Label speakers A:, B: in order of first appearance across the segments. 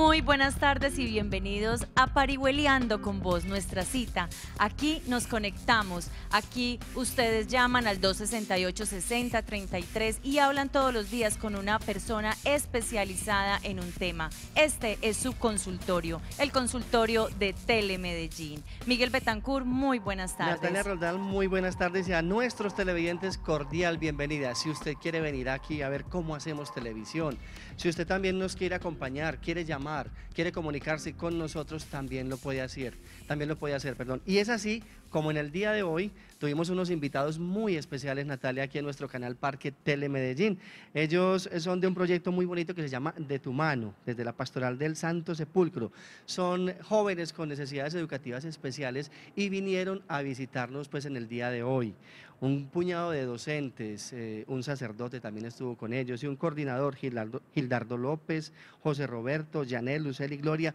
A: Muy buenas tardes y bienvenidos a Parihueleando con vos, nuestra cita. Aquí nos conectamos Aquí ustedes llaman al 268-6033 y hablan todos los días con una persona especializada en un tema. Este es su
B: consultorio,
A: el consultorio de Telemedellín. Miguel Betancur, muy buenas tardes. Natalia
B: Roldán, muy buenas tardes y a nuestros televidentes cordial bienvenida. Si usted quiere venir aquí a ver cómo hacemos televisión, si usted también nos quiere acompañar, quiere llamar, quiere comunicarse con nosotros, también lo puede hacer. También lo puede hacer, perdón. Y es así como en el día de hoy, tuvimos unos invitados muy especiales, Natalia, aquí en nuestro canal Parque Tele Medellín. Ellos son de un proyecto muy bonito que se llama De tu mano, desde la Pastoral del Santo Sepulcro. Son jóvenes con necesidades educativas especiales y vinieron a visitarnos pues en el día de hoy. Un puñado de docentes, eh, un sacerdote también estuvo con ellos y un coordinador, Gildardo, López, José Roberto, Janel, Lucel y Gloria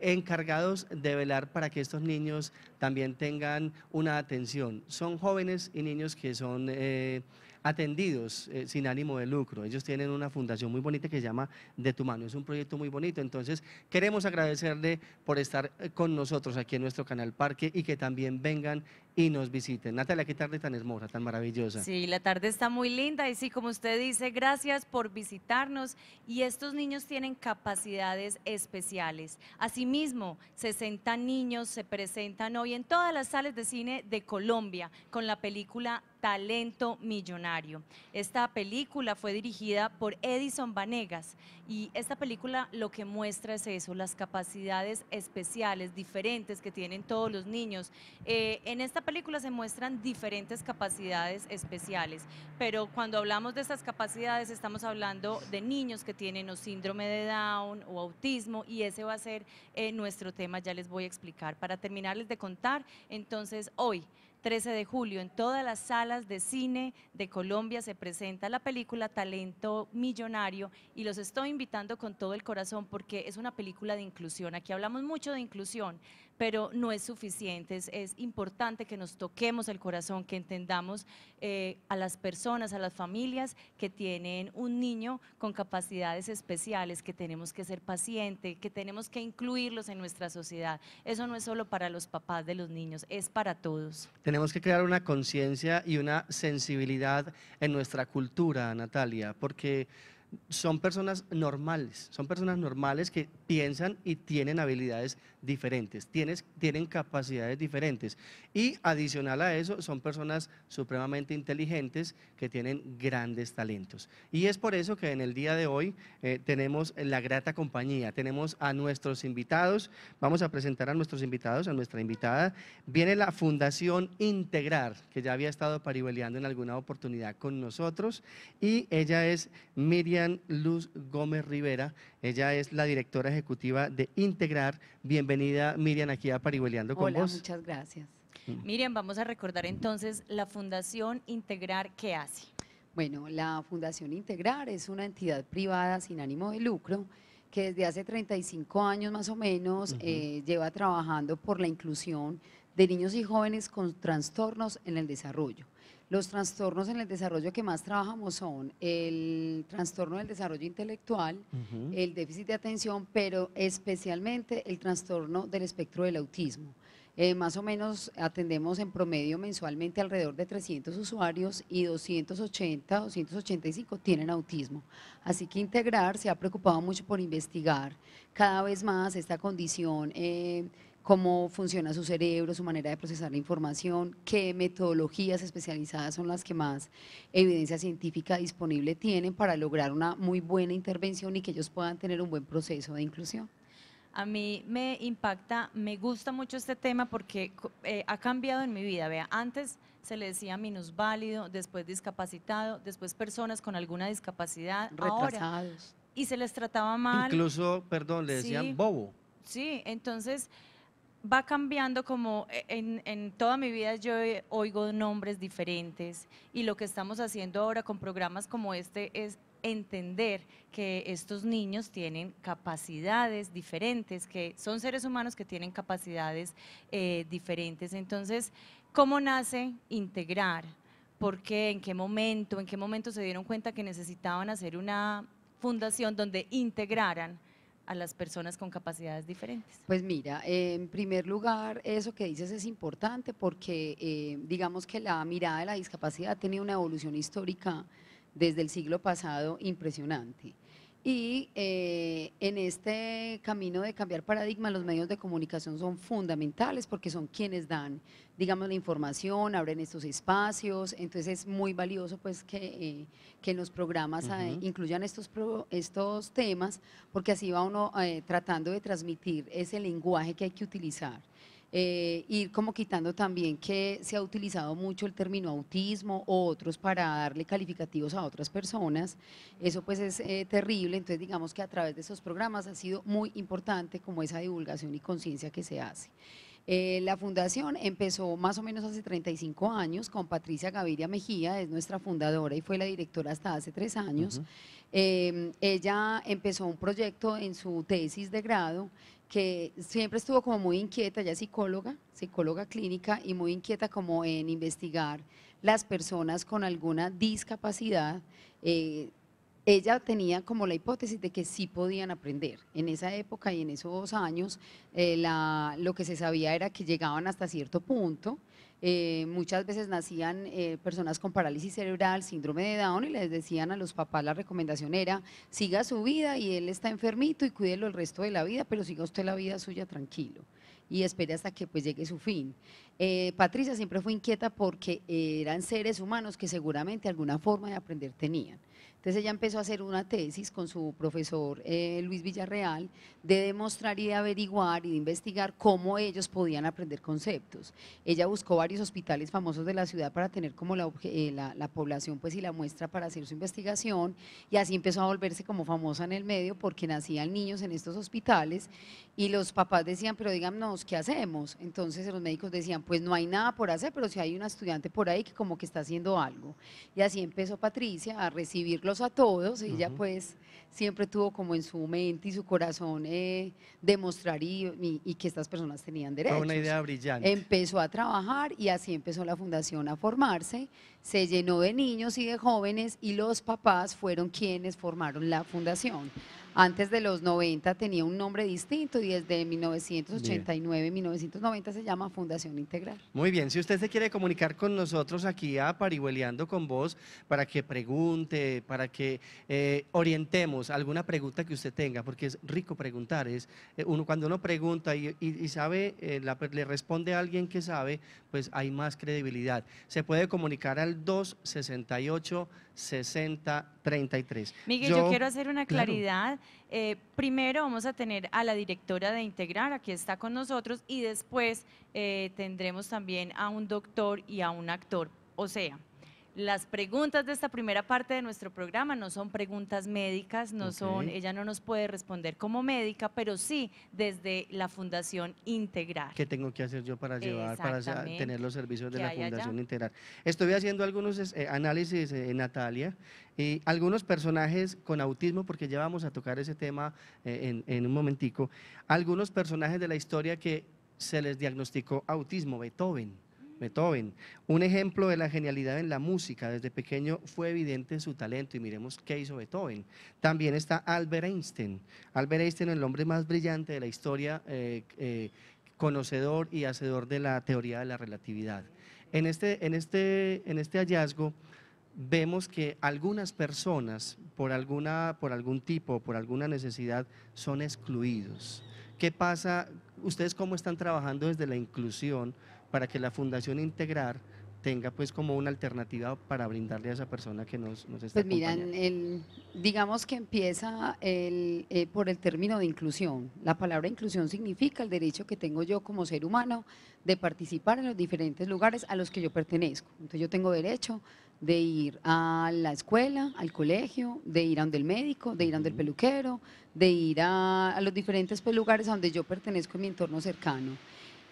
B: encargados de velar para que estos niños también tengan una atención. Son jóvenes y niños que son eh, atendidos eh, sin ánimo de lucro. Ellos tienen una fundación muy bonita que se llama De tu mano. Es un proyecto muy bonito. Entonces, queremos agradecerle por estar eh, con nosotros aquí en nuestro canal Parque y que también vengan y nos visiten. Natalia, qué tarde tan hermosa, tan maravillosa.
A: Sí, la tarde está muy linda y sí, como usted dice, gracias por visitarnos y estos niños tienen capacidades especiales. Asimismo, 60 niños se presentan hoy en todas las salas de cine de Colombia con la película Talento Millonario. Esta película fue dirigida por Edison Vanegas y esta película lo que muestra es eso, las capacidades especiales, diferentes que tienen todos los niños. Eh, en esta película se muestran diferentes capacidades especiales, pero cuando hablamos de estas capacidades estamos hablando de niños que tienen o síndrome de Down o autismo y ese va a ser eh, nuestro tema, ya les voy a explicar. Para terminarles de contar, entonces hoy... 13 de julio en todas las salas de cine de Colombia se presenta la película Talento Millonario y los estoy invitando con todo el corazón porque es una película de inclusión. Aquí hablamos mucho de inclusión, pero no es suficiente. Es, importante que nos toquemos el corazón, que entendamos eh, a las personas, a las familias que tienen un niño con capacidades especiales, que tenemos que ser pacientes, que tenemos que incluirlos en nuestra sociedad. Eso no es solo para los papás de los niños, es para todos.
B: Tenemos que crear una conciencia y una sensibilidad en nuestra cultura, Natalia, porque son personas normales, son personas normales que piensan y tienen habilidades diferentes, tienen capacidades diferentes. Y adicional a eso, son personas supremamente inteligentes que tienen grandes talentos. Y es por eso que en el día de hoy eh, tenemos la grata compañía, tenemos a nuestros invitados, vamos a presentar a nuestros invitados, a nuestra invitada. Viene la Fundación Integrar, que ya había estado paribeleando en alguna oportunidad con nosotros, y ella es Miriam. Miriam Luz Gómez Rivera. Ella es la directora ejecutiva de Integrar. Bienvenida, Miriam, aquí a Parihueleando con Hola, muchas gracias. Mm.
A: Miriam, vamos a recordar entonces la Fundación Integrar, ¿qué hace?
C: Bueno, la Fundación Integrar es una entidad privada sin ánimo de lucro que desde hace 35 años más o menos eh, lleva trabajando por la inclusión de niños y jóvenes con trastornos en el desarrollo. Los trastornos en el desarrollo que más trabajamos son el trastorno del desarrollo intelectual, el déficit de atención, pero especialmente el trastorno del espectro del autismo. Eh, más o menos atendemos en promedio mensualmente alrededor de 300 usuarios y 280, 285 tienen autismo. Así que Integrar se ha preocupado mucho por investigar cada vez más esta condición. Eh, cómo funciona su cerebro, su manera de procesar la información, qué metodologías especializadas son las que más evidencia científica disponible tienen para lograr una muy buena intervención y que ellos puedan tener un buen proceso de inclusión.
A: A mí me impacta, me gusta mucho este tema porque eh, ha cambiado en mi vida. Vea, antes se le decía minusválido, después discapacitado, después personas con alguna discapacidad. Retrasados. y se les trataba mal. Incluso,
B: perdón, le decían bobo.
A: Sí, entonces va cambiando como e, en, toda mi vida yo oigo nombres diferentes y lo que estamos haciendo ahora con programas como este es entender que estos niños tienen capacidades diferentes, que son seres humanos que tienen capacidades eh, diferentes. Entonces, ¿cómo nace integrar? ¿Por qué? ¿En qué momento? ¿En qué momento se dieron cuenta que necesitaban hacer una fundación donde integraran a las personas con capacidades
C: diferentes? Pues mira, en primer lugar, eso que dices es importante porque eh, digamos que la mirada de la discapacidad ha tenido una evolución histórica desde el siglo pasado impresionante. Y eh, en este camino de cambiar paradigma, los medios de comunicación son fundamentales porque son quienes dan, digamos, la información, abren estos espacios. Entonces es muy valioso pues que, eh, los programas eh, incluyan estos temas porque así va uno tratando de transmitir ese lenguaje que hay que utilizar ir eh, como quitando también que se ha utilizado mucho el término autismo o otros para darle calificativos a otras personas. Eso pues es eh, terrible, entonces digamos que a través de esos programas ha sido muy importante como esa divulgación y conciencia que se hace. Eh, la fundación empezó más o menos hace 35 años con Patricia Gaviria Mejía, es nuestra fundadora y fue la directora hasta hace tres años. ella empezó un proyecto en su tesis de grado que siempre estuvo como muy inquieta, ya psicóloga, psicóloga clínica, y muy inquieta como en investigar las personas con alguna discapacidad. Eh, ella tenía como la hipótesis de que sí podían aprender. En esa época y en esos años, eh, lo que se sabía era que llegaban hasta cierto punto, eh, muchas veces nacían eh, personas con parálisis cerebral, síndrome de Down y les decían a los papás, la recomendación era, siga su vida y él está enfermito y cuídelo el resto de la vida, pero siga usted la vida suya tranquilo y espere hasta que pues llegue su fin. Eh, Patricia siempre fue inquieta porque eran seres humanos que seguramente alguna forma de aprender tenían. Entonces ella empezó a hacer una tesis con su profesor eh, Luis Villarreal de demostrar y de averiguar y de investigar cómo ellos podían aprender conceptos. Ella buscó varios hospitales famosos de la ciudad para tener como eh, la, población pues y la muestra para hacer su investigación y así empezó a volverse como famosa en el medio porque nacían niños en estos hospitales y los papás decían, pero díganos, ¿qué hacemos? Entonces los médicos decían, pues no hay nada por hacer, pero si hay una estudiante por ahí que como que está haciendo algo. Y así empezó Patricia a recibir a todos y ya pues siempre tuvo como en su mente y su corazón eh, demostrar y, que estas personas tenían derechos. Fue una idea brillante. Empezó a trabajar y así empezó la fundación a formarse, se llenó de niños y de jóvenes y los papás fueron quienes formaron la fundación. Antes de los 90 tenía un nombre distinto y desde 1989, 1990 se llama Fundación Integral.
B: Muy bien, si usted se quiere comunicar con nosotros aquí a Parihueleando con vos para que pregunte, para que eh, orientemos alguna pregunta que usted tenga, porque es rico preguntar. Es, eh, uno, cuando uno pregunta y, sabe, eh, pues, le responde a alguien que sabe, pues hay más credibilidad. Se puede comunicar al 268 6033. Miguel, yo, quiero hacer una claridad.
A: Eh, primero vamos a tener a la directora de Integrar, aquí está con nosotros, y después tendremos también a un doctor y a un actor. O sea, las preguntas de esta primera parte de nuestro programa no son preguntas médicas, no son, ella no nos puede responder como médica, pero sí desde la Fundación Integral. ¿Qué
B: tengo que hacer yo para llevar, para tener los servicios de la Fundación Integral? Estoy haciendo algunos eh, análisis, en eh, Natalia, y algunos personajes con autismo, porque ya vamos a tocar ese tema eh, en, en un momentico, algunos personajes de la historia que se les diagnosticó autismo, Beethoven. Beethoven. Un ejemplo de la genialidad en la música. Desde pequeño fue evidente su talento y miremos qué hizo Beethoven. También está Albert Einstein. Albert Einstein, el hombre más brillante de la historia, eh, eh, conocedor y hacedor de la teoría de la relatividad. En este, en este, en este hallazgo vemos que algunas personas, por, alguna, por algún tipo, por alguna necesidad, son excluidos. ¿Qué pasa ustedes cómo están trabajando desde la inclusión para que la Fundación Integrar tenga pues como una alternativa para brindarle a esa persona que nos, nos está Pues
C: miren, digamos que empieza eh, por el término de inclusión. La palabra inclusión significa el derecho que tengo yo como ser humano de participar en los diferentes lugares a los que yo pertenezco. Entonces yo tengo derecho de ir a la escuela, al colegio, de ir a donde el médico, de ir a donde el peluquero, de ir a, los diferentes pues, lugares donde yo pertenezco en mi entorno cercano.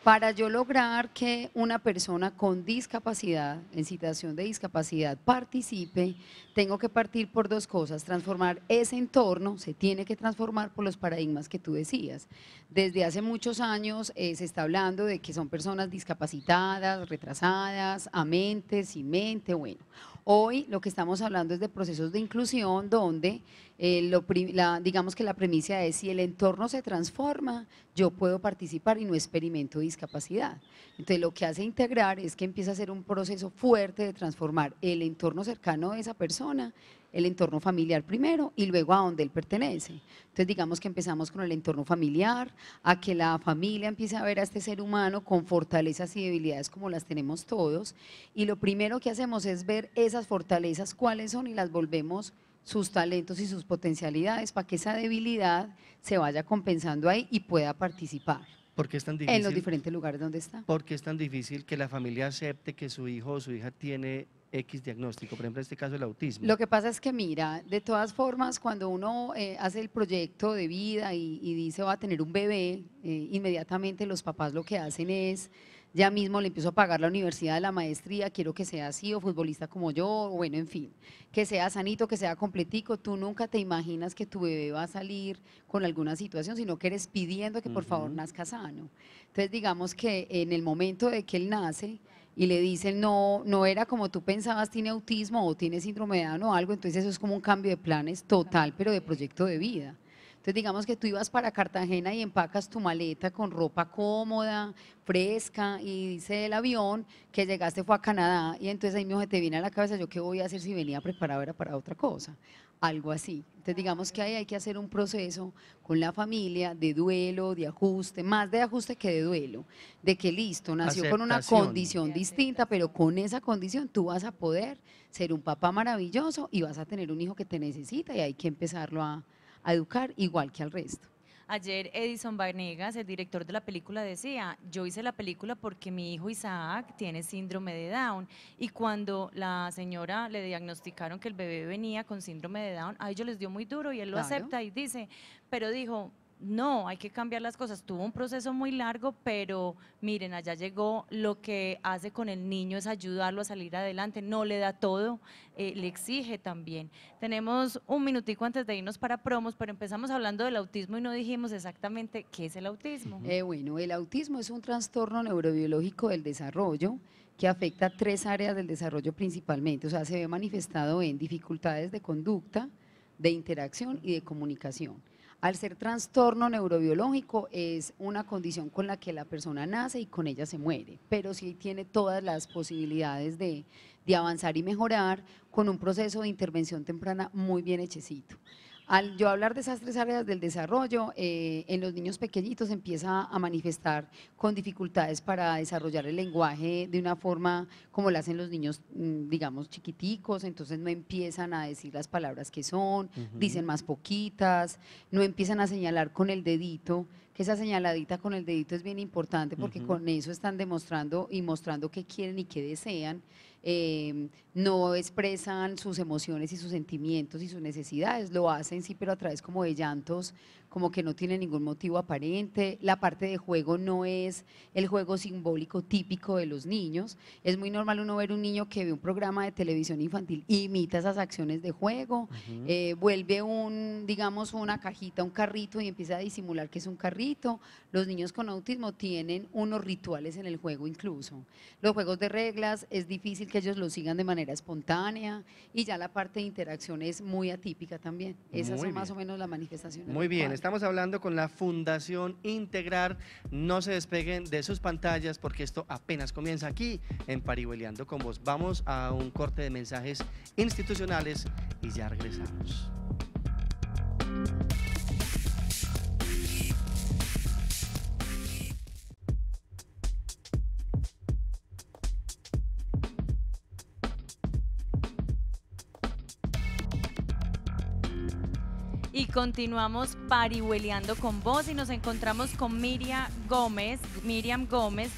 C: Para yo lograr que una persona con discapacidad, en situación de discapacidad, participe, tengo que partir por dos cosas. Transformar ese entorno, se tiene que transformar por los paradigmas que tú decías. Desde hace muchos años eh, se está hablando de que son personas discapacitadas, retrasadas, a mente, sin mente, bueno. Hoy lo que estamos hablando es de procesos de inclusión donde, eh, digamos que la premisa es si el entorno se transforma, yo puedo participar y no experimento discapacidad. Entonces lo que hace integrar es que empieza a ser un proceso fuerte de transformar el entorno cercano de esa persona el entorno familiar primero y luego a donde él pertenece. Entonces digamos que empezamos con el entorno familiar, a que la familia empiece a ver a este ser humano con fortalezas y debilidades como las tenemos todos. Y lo primero que hacemos es ver esas fortalezas, cuáles son y las volvemos sus talentos y sus potencialidades para que esa debilidad se vaya compensando ahí y pueda participar.
B: ¿Por qué es tan difícil? En los diferentes
C: lugares donde está. ¿Por
B: qué es tan difícil que la familia acepte que su hijo o su hija tiene X diagnóstico? Por ejemplo, en este caso el autismo. Lo
C: que pasa es que, mira, de todas formas, cuando uno eh, hace el proyecto de vida y, dice va a tener un bebé, eh, inmediatamente los papás lo que hacen es ya mismo le empiezo a pagar la universidad, de la maestría, quiero que sea así o futbolista como yo, o bueno, en fin, que sea sanito, que sea completico, tú nunca te imaginas que tu bebé va a salir con alguna situación, sino que eres pidiendo que por favor nazca sano. Entonces digamos que en el momento de que él nace, y le dicen no, no era como tú pensabas, tiene autismo o tiene síndrome de ano o algo, entonces eso es como un cambio de planes total, pero de proyecto de vida. Entonces, digamos que tú ibas para Cartagena y empacas tu maleta con ropa cómoda, fresca, y dice el avión que llegaste fue a Canadá, y entonces ahí mi te viene a la cabeza, yo qué voy a hacer si venía preparado era para otra cosa, algo así. Entonces, digamos que ahí hay que hacer un proceso con la familia de duelo, de ajuste, más de ajuste que de duelo, de que listo, nació con una condición distinta, pero con esa condición tú vas a poder ser un papá maravilloso y vas a tener un hijo que te necesita y hay que empezarlo a a educar igual que al resto.
A: Ayer Edison barnegas el director de la película, decía, yo hice la película porque mi hijo Isaac tiene síndrome de Down y cuando la señora le diagnosticaron que el bebé venía con síndrome de Down, a ellos les dio muy duro y él lo acepta y dice, pero dijo, no, hay que cambiar las cosas. Tuvo un proceso muy largo, pero miren, allá llegó, lo que hace con el niño es ayudarlo a salir adelante, no le da todo, eh, le exige también. Tenemos un minutico antes de irnos para promos, pero empezamos hablando del autismo y no dijimos exactamente qué es el autismo.
C: Eh, bueno, el autismo es un trastorno neurobiológico del desarrollo que afecta tres áreas del desarrollo principalmente, o sea, se ve manifestado en dificultades de conducta, de interacción y de comunicación. Al ser trastorno neurobiológico es una condición con la que la persona nace y con ella se muere, pero sí tiene todas las posibilidades de, avanzar y mejorar con un proceso de intervención temprana muy bien hechecito. Al yo hablar de esas tres áreas del desarrollo, eh, en los niños pequeñitos empieza a manifestar con dificultades para desarrollar el lenguaje de una forma como lo hacen los niños, mm, digamos, chiquiticos, entonces no empiezan a decir las palabras que son, dicen más poquitas, no empiezan a señalar con el dedito, que esa señaladita con el dedito es bien importante porque con eso están demostrando y mostrando qué quieren y qué desean. Em, no expresan sus emociones y sus sentimientos y sus necesidades, lo hacen sí, pero a través como de llantos, como que no tiene ningún motivo aparente, la parte de juego no es el juego simbólico típico de los niños, es muy normal uno ver un niño que ve un programa de televisión infantil imita esas acciones de juego, eh, vuelve un, digamos, una cajita, un carrito y empieza a disimular que es un carrito, los niños con autismo tienen unos rituales en el juego incluso, los juegos de reglas, es difícil que ellos los sigan de manera espontánea y ya la parte de interacción es muy atípica también. Esas es son más o menos las manifestaciones. Muy bien,
B: Estamos hablando con la Fundación Integrar. No se despeguen de sus pantallas porque esto apenas comienza aquí en Parihueleando con vos. Vamos a un corte de mensajes institucionales y ya regresamos.
A: continuamos parihueleando con vos y nos encontramos con Miriam Gómez, Miriam Gómez,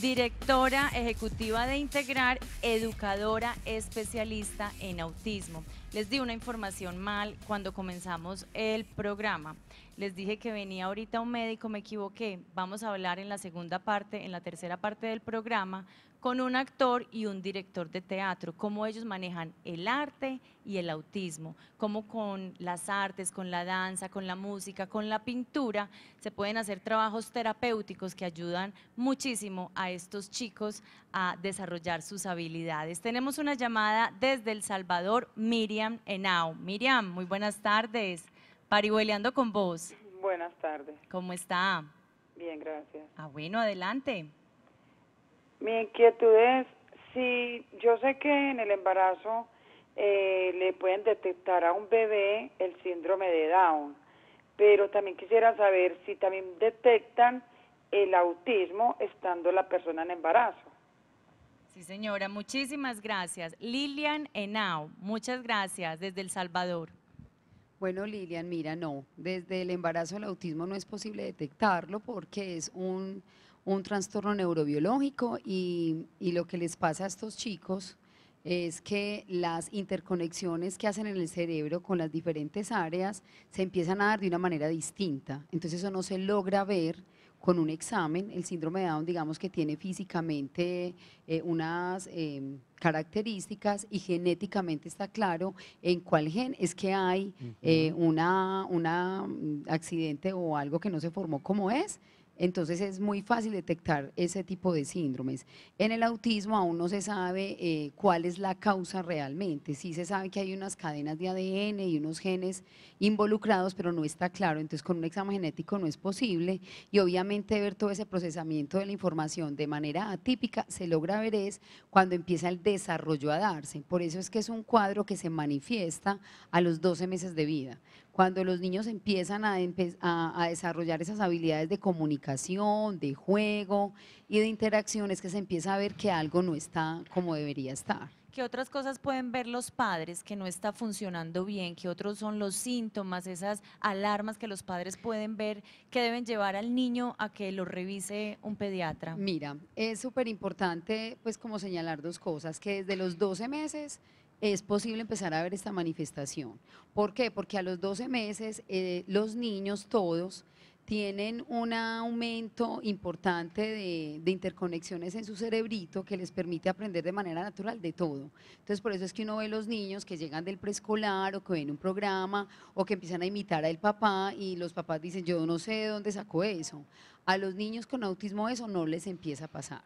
A: directora ejecutiva de Integrar, educadora especialista en autismo. Les di una información mal cuando comenzamos el programa. Les dije que venía ahorita un médico, me equivoqué. Vamos a hablar en la segunda parte, en la tercera parte del programa, con un actor y un director de teatro, cómo ellos manejan el arte y el autismo, cómo con las artes, con la danza, con la música, con la pintura, se pueden hacer trabajos terapéuticos que ayudan muchísimo a estos chicos a desarrollar sus habilidades. Tenemos una llamada desde El Salvador, Miriam Henao. Miriam, muy buenas tardes. paribueleando con vos.
D: Buenas tardes.
A: ¿Cómo está?
D: Bien, gracias.
A: Ah, bueno, adelante. Mi inquietud es si
C: yo sé que en el embarazo eh, le pueden detectar a un bebé el síndrome de Down, pero también quisiera saber si también detectan el autismo estando la persona en embarazo.
A: Sí, señora, muchísimas gracias. Lilian Enao, muchas gracias desde El Salvador.
C: Bueno, Lilian, mira, no, desde el embarazo el autismo no es posible detectarlo porque es un, un trastorno neurobiológico y, lo que les pasa a estos chicos es que las interconexiones que hacen en el cerebro con las diferentes áreas se empiezan a dar de una manera distinta. Entonces eso no se logra ver con un examen. El síndrome de Down, digamos que tiene físicamente eh, unas em, características y genéticamente está claro en cuál gen es que hay eh, un mm, accidente o algo que no se formó como es entonces es muy fácil detectar ese tipo de síndromes. En el autismo aún no se sabe eh, cuál es la causa realmente. Sí se sabe que hay unas cadenas de ADN y unos genes involucrados, pero no está claro. Entonces con un examen genético no es posible. Y obviamente ver todo ese procesamiento de la información de manera atípica se logra ver es cuando empieza el desarrollo a darse. Por eso es que es un cuadro que se manifiesta a los 12 meses de vida cuando los niños empiezan a, desarrollar esas habilidades de comunicación, de juego y de interacciones, que se empieza a ver que algo no está como debería estar.
A: ¿Qué otras cosas pueden ver los padres que no está funcionando bien? ¿Qué otros son los síntomas, esas alarmas que los padres pueden ver que deben llevar al niño a que
C: lo revise un pediatra? Mira, es súper importante pues como señalar dos cosas, que desde los 12 meses es posible empezar a ver esta manifestación. ¿Por qué? Porque a los 12 meses eh, los niños todos tienen un aumento importante de, interconexiones en su cerebrito que les permite aprender de manera natural de todo. Entonces, por eso es que uno ve los niños que llegan del preescolar o que ven un programa o que empiezan a imitar al papá y los papás dicen, yo no sé de dónde sacó eso. A los niños con autismo eso no les empieza a pasar,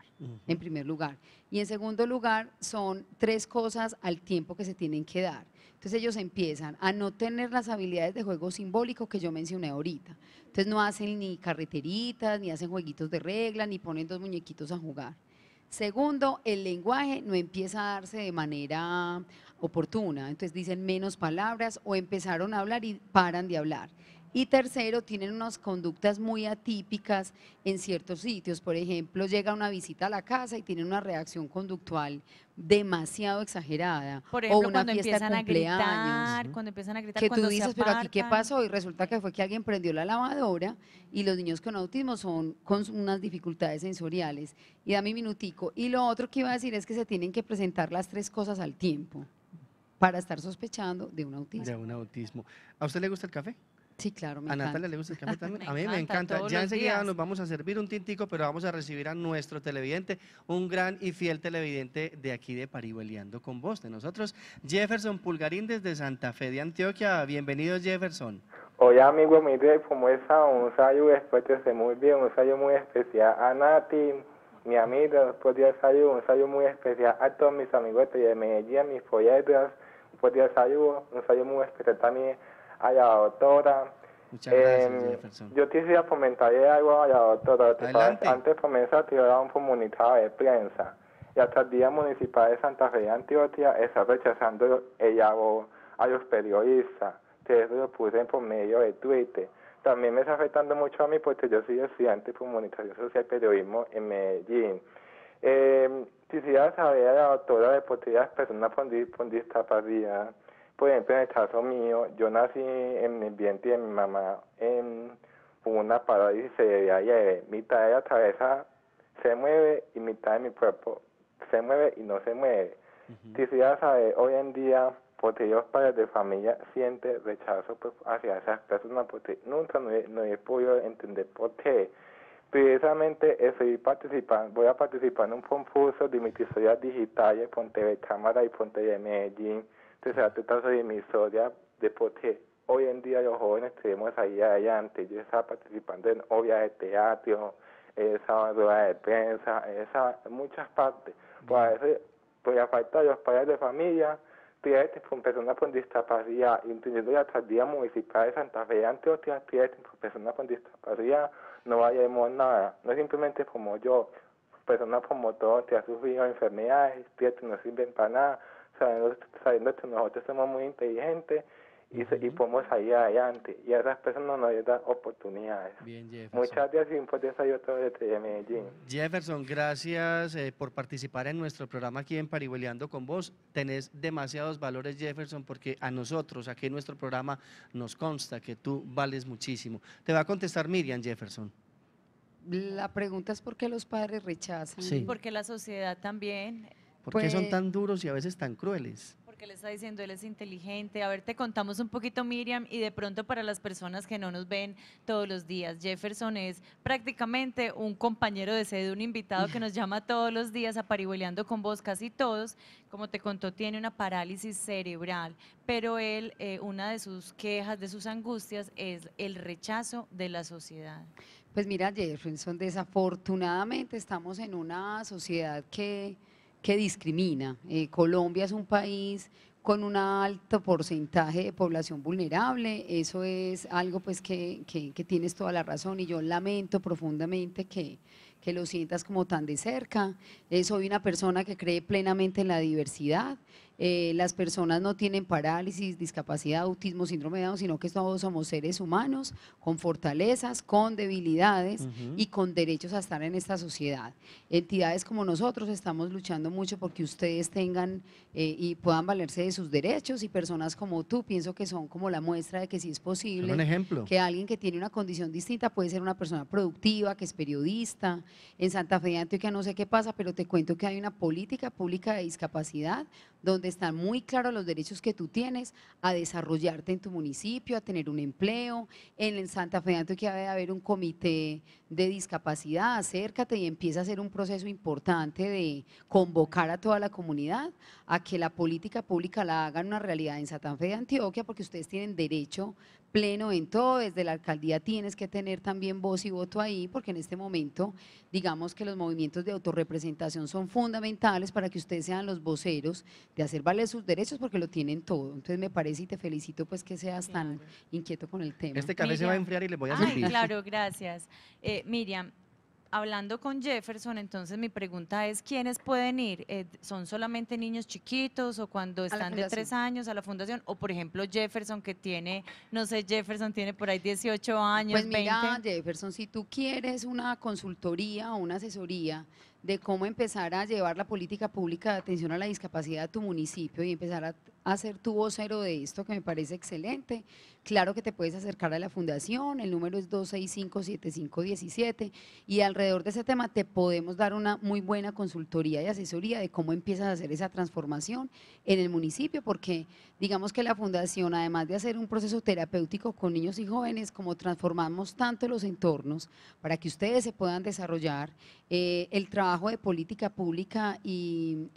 C: en primer lugar. Y en segundo lugar, son tres cosas al tiempo que se tienen que dar entonces ellos empiezan a no tener las habilidades de juego simbólico que yo mencioné ahorita. Entonces no hacen ni carreteritas, ni hacen jueguitos de regla, ni ponen dos muñequitos a jugar. Segundo, el lenguaje no empieza a darse de manera oportuna. Entonces dicen menos palabras o empezaron a hablar y paran de hablar. Y tercero, tienen unas conductas muy atípicas en ciertos sitios. Por ejemplo, llega una visita a la casa y tienen una reacción conductual demasiado exagerada. Por ejemplo, o una cuando empiezan a gritar,
A: cuando empiezan a gritar, que tú dices, pero aquí qué pasó
C: y resulta que fue que alguien prendió la lavadora y los niños con autismo son con unas dificultades sensoriales. Y dame mi minutico. Y lo otro que iba a decir es que se tienen que presentar las tres cosas al tiempo para estar sospechando de un autismo. De un autismo. ¿A usted le gusta el café? Sí, claro, me A Natalia le gusta el también. a mí me encanta. Ya enseguida nos vamos a
B: servir un tintico, pero vamos a recibir a nuestro televidente, un gran y fiel televidente de aquí de Paribueleando con vos, de nosotros, Jefferson Pulgarín desde Santa Fe de Antioquia. Bienvenido, Jefferson.
E: Hola amigo, mi rey, ¿cómo estás? Un saludo, después muy bien, un saludo muy especial a Nati, mi amiga, después de un saludo muy especial a todos mis amigos de Medellín, mis folletas, después de saludo, un saludo muy especial también a la doctora. Muchas eh, Yo quisiera comentar algo a la doctora. Antes comenzó a tirar un comunicado de prensa. y hasta el día municipal de Santa Fe de Antioquia está rechazando el a los periodistas. Que lo puse por medio de Twitter. También me está afectando mucho a mí porque yo soy estudiante de comunicación social y periodismo en Medellín. Eh, quisiera saber a la doctora de por qué las personas con discapacidad por pues, ejemplo, en el caso mío, yo nací en mi ambiente de mi mamá en una parálisis cerebral y mitad de la cabeza se mueve y mitad de mi cuerpo se mueve y no se mueve. Quisiera saber hoy en día por qué los padres de familia sienten rechazo pues, hacia esas personas porque nunca no he, podido entender por qué. Precisamente estoy participando, voy a participar en un concurso de mi historias digitales, Ponte de Cámara y Ponte de Medellín entonces se va a mi historia de por hoy en día los jóvenes tenemos ahí adelante. Yo estaba participando en obras de teatro, esa rueda de prensa, esa, en muchas partes. Pues a por pues la falta de los padres de familia, actividades con personas con discapacidad, incluyendo la alcaldía municipal de Santa Fe, antes otras este con personas con discapacidad, no vayamos nada. No simplemente como yo, personas como todos, que han sufrido enfermedades, que no sirven para nada, sabiendo que nosotros somos muy inteligentes y, seguimos ahí podemos adelante. Y a esas personas nos dan oportunidades. Bien, Jefferson. Muchas gracias por de Medellín.
B: Jefferson, gracias eh, por participar en nuestro programa aquí en Parihueleando con vos. Tenés demasiados valores, Jefferson, porque a nosotros, aquí en nuestro programa, nos consta que tú vales muchísimo. Te va a contestar Miriam Jefferson.
C: La pregunta es por qué los padres rechazan. Sí. Porque la sociedad también ¿Por qué son pues
B: tan duros y a veces tan crueles?
A: Porque le está diciendo, él es inteligente. A ver, te contamos un poquito, Miriam, y de pronto para las personas que no nos ven todos los días, Jefferson es prácticamente un compañero de sede, un invitado que nos llama todos los días apariboleando con vos casi todos. Como te contó, tiene una parálisis cerebral, pero él, eh, una de sus quejas, de sus angustias, es el rechazo de la sociedad.
C: Pues mira, Jefferson, desafortunadamente estamos en una sociedad que que discrimina. Eh, Colombia es un país con un alto porcentaje de población vulnerable, eso es algo pues que, tienes toda la razón y yo lamento profundamente que, lo sientas como tan de cerca. Eh, soy una persona que cree plenamente en la diversidad eh, las personas no tienen parálisis, discapacidad, autismo, síndrome de Down, sino que todos somos seres humanos con fortalezas, con debilidades y con derechos a estar en esta sociedad. Entidades como nosotros estamos luchando mucho porque ustedes tengan eh, y puedan valerse de sus derechos y personas como tú pienso que son como la muestra de que sí es posible. Que alguien que tiene una condición distinta puede ser una persona productiva, que es periodista. En Santa Fe de Antioquia no sé qué pasa, pero te cuento que hay una política pública de discapacidad donde están muy claros los derechos que tú tienes a desarrollarte en tu municipio, a tener un empleo. En Santa Fe de Antioquia debe haber un comité de discapacidad, acércate y empieza a hacer un proceso importante de convocar a toda la comunidad a que la política pública la haga una realidad en Santa Fe de Antioquia, porque ustedes tienen derecho pleno en todo, desde la alcaldía tienes que tener también voz y voto ahí, porque en este momento digamos que los movimientos de autorrepresentación son fundamentales para que ustedes sean los voceros de hacer valer sus derechos, porque lo tienen todo. Entonces me parece y te felicito pues que seas tan inquieto con el tema. Este café se va a enfriar y le voy a servir. claro,
A: gracias. Eh, Miriam, hablando con Jefferson, entonces mi pregunta es, ¿quiénes pueden ir? Eh, ¿Son solamente niños chiquitos o cuando están de tres años a la fundación? O por ejemplo Jefferson que tiene, no sé, Jefferson tiene por ahí 18 años. Pues mira,
C: Jefferson, si tú quieres una consultoría o una asesoría de cómo empezar a llevar la política pública de atención a la discapacidad a tu municipio y empezar a, hacer tu vocero de esto, que me parece excelente. Claro que te puedes acercar a la fundación, el número es 265-7517 y alrededor de ese tema te podemos dar una muy buena consultoría y asesoría de cómo empiezas a hacer esa transformación en el municipio, porque Digamos que la fundación, además de hacer un proceso terapéutico con niños y jóvenes, como transformamos tanto los entornos para que ustedes se puedan desarrollar, eh, el trabajo de política pública y,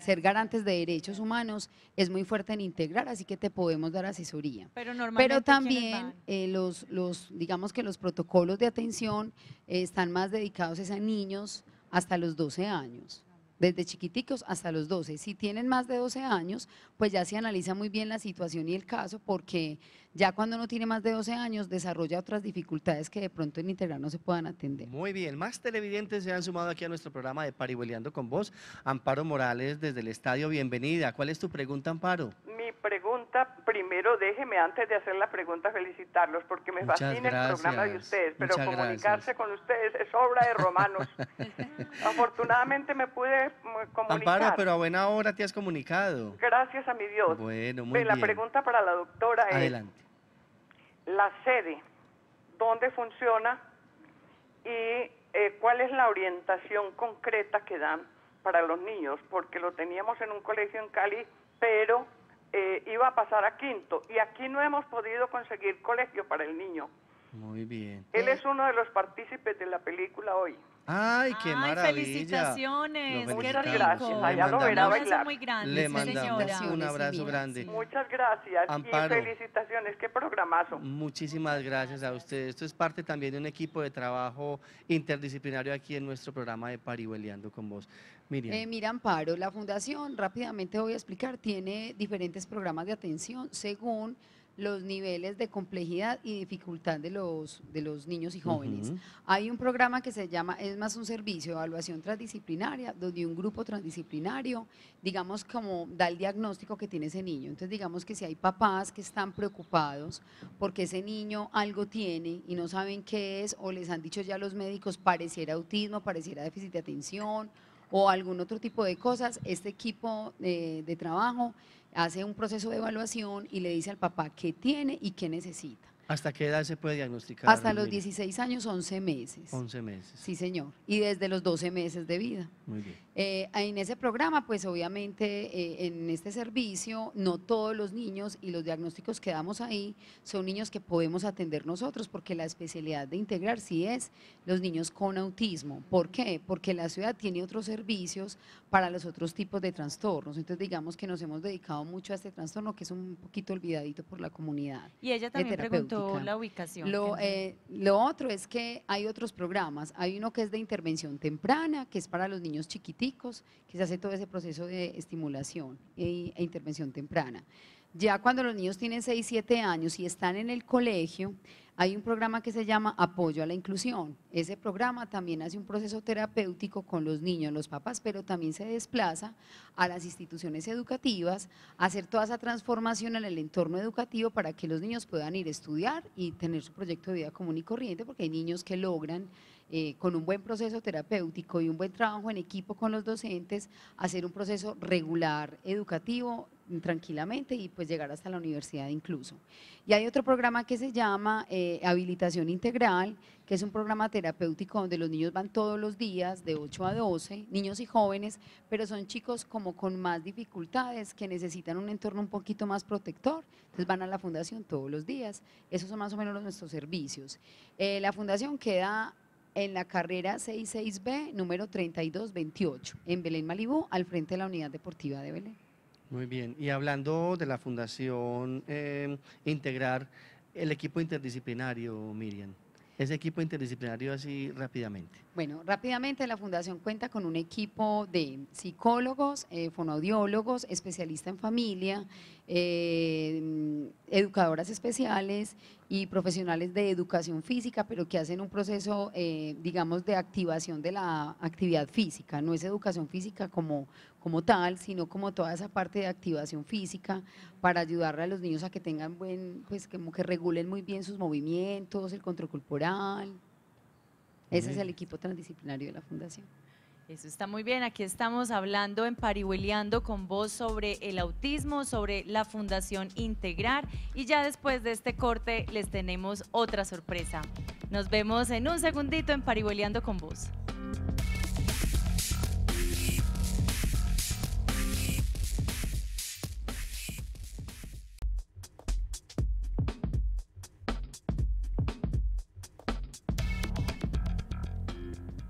C: ser garantes de derechos humanos es muy fuerte en integrar, así que te podemos dar asesoría. Pero,
A: Pero también
C: eh, los, los, digamos que los protocolos de atención eh, están más dedicados a niños hasta los 12 años desde chiquiticos hasta los 12. Si tienen más de 12 años, pues ya se analiza muy bien la situación y el caso porque ya cuando no tiene más de 12 años, desarrolla otras dificultades que de pronto en integral no se puedan atender. Muy
B: bien, más televidentes se han sumado aquí a nuestro programa de Parihueleando con Vos. Amparo Morales, desde el estadio, bienvenida. ¿Cuál es tu pregunta, Amparo?
E: Mi pregunta, primero déjeme antes de
A: hacer la pregunta felicitarlos, porque me fascina el programa de ustedes, pero comunicarse con ustedes es obra de romanos. Afortunadamente me pude eh, comunicar. Amparo, pero a buena
B: hora te has comunicado.
A: Gracias a mi Dios.
B: Bueno, muy bien. La pregunta
A: para la doctora es... Adelante la sede, dónde funciona y eh, cuál es la orientación concreta que dan para los niños, porque lo teníamos en un colegio en Cali, pero eh, iba a pasar a quinto y aquí no hemos podido
F: conseguir colegio para el niño. Muy bien. Él es uno de los partícipes de la película hoy.
B: Ay, qué maravilla. Felicitaciones. Muchas gracias. Un lo Muy grande, un abrazo grande.
A: Muchas gracias y felicitaciones. Qué
B: programazo. Muchísimas gracias a ustedes, Esto es parte también de un equipo de trabajo interdisciplinario aquí en nuestro programa de Parihueleando con vos. Miriam. Eh,
C: mira, Amparo, la fundación, rápidamente voy a explicar, tiene diferentes programas de atención según los niveles de complejidad y dificultad de los, de los niños y jóvenes. Hay un programa que se llama, es más un servicio de evaluación transdisciplinaria, donde un grupo transdisciplinario, digamos, como da el diagnóstico que tiene ese niño. Entonces, digamos que si hay papás que están preocupados porque ese niño algo tiene y no saben qué es, o les han dicho ya los médicos, pareciera autismo, pareciera déficit de atención, o algún otro tipo de cosas, este equipo de, eh, de trabajo hace un proceso de evaluación y le dice al papá qué tiene y qué necesita.
B: ¿Hasta qué edad se puede diagnosticar? Hasta los
C: 16 años, 11 meses. 11 meses. Sí, señor. Y desde los 12 meses de vida. Muy bien. Eh, en ese programa, pues obviamente eh, en este servicio, no todos los niños y los diagnósticos que damos ahí son niños que podemos atender nosotros, porque la especialidad de integrar sí es los niños con autismo. ¿Por qué? Porque la ciudad tiene otros servicios para los otros tipos de trastornos. Entonces, digamos que nos hemos dedicado mucho a este trastorno que es un poquito olvidadito por la comunidad. Y ella también preguntó la ubicación. Eh, lo, otro es que hay otros programas. Hay uno que es de intervención temprana, que es para los niños chiquiticos, que se hace todo ese proceso de estimulación e, e intervención temprana. Ya cuando los niños tienen 6, 7 años y están en el colegio, hay un programa que se llama Apoyo a la Inclusión. Ese programa también hace un proceso terapéutico con los niños, los papás, pero también se desplaza a las instituciones educativas hacer toda esa transformación en el entorno educativo para que los niños puedan ir a estudiar y tener su proyecto de vida común y corriente, porque hay niños que logran eh, con un buen proceso terapéutico y un buen trabajo en equipo con los docentes, hacer un proceso regular educativo mm, tranquilamente y pues llegar hasta la universidad incluso. Y hay otro programa que se llama eh, Habilitación Integral, que es un programa terapéutico donde los niños van todos los días de 8 a 12, niños y jóvenes, pero son chicos como con más dificultades, que necesitan un entorno un poquito más protector, entonces van a la fundación todos los días. Esos son más o menos nuestros servicios. Eh, la fundación queda en la carrera 66B, número 3228, en Belén Malibú, al frente de la Unidad Deportiva de Belén.
B: Muy bien, y hablando de la Fundación em, Integrar, el equipo interdisciplinario, Miriam ese equipo interdisciplinario así rápidamente?
C: Bueno, rápidamente la Fundación cuenta con un equipo de psicólogos, eh, fonoaudiólogos, especialista en familia, Em, educadoras especiales y profesionales de educación física, pero que hacen un proceso, eh, digamos, de activación de la actividad física. No es educación física como, como tal, sino como toda esa parte de activación física para ayudarle a los niños a que tengan buen, pues como que regulen muy bien sus movimientos, el control corporal. Ese es el equipo transdisciplinario de la fundación.
A: Eso está muy bien. Aquí estamos hablando en Parihueleando con vos sobre el autismo, sobre la Fundación Integrar. Y ya después de este corte les tenemos otra sorpresa. Nos vemos en un segundito en Parihueleando con vos.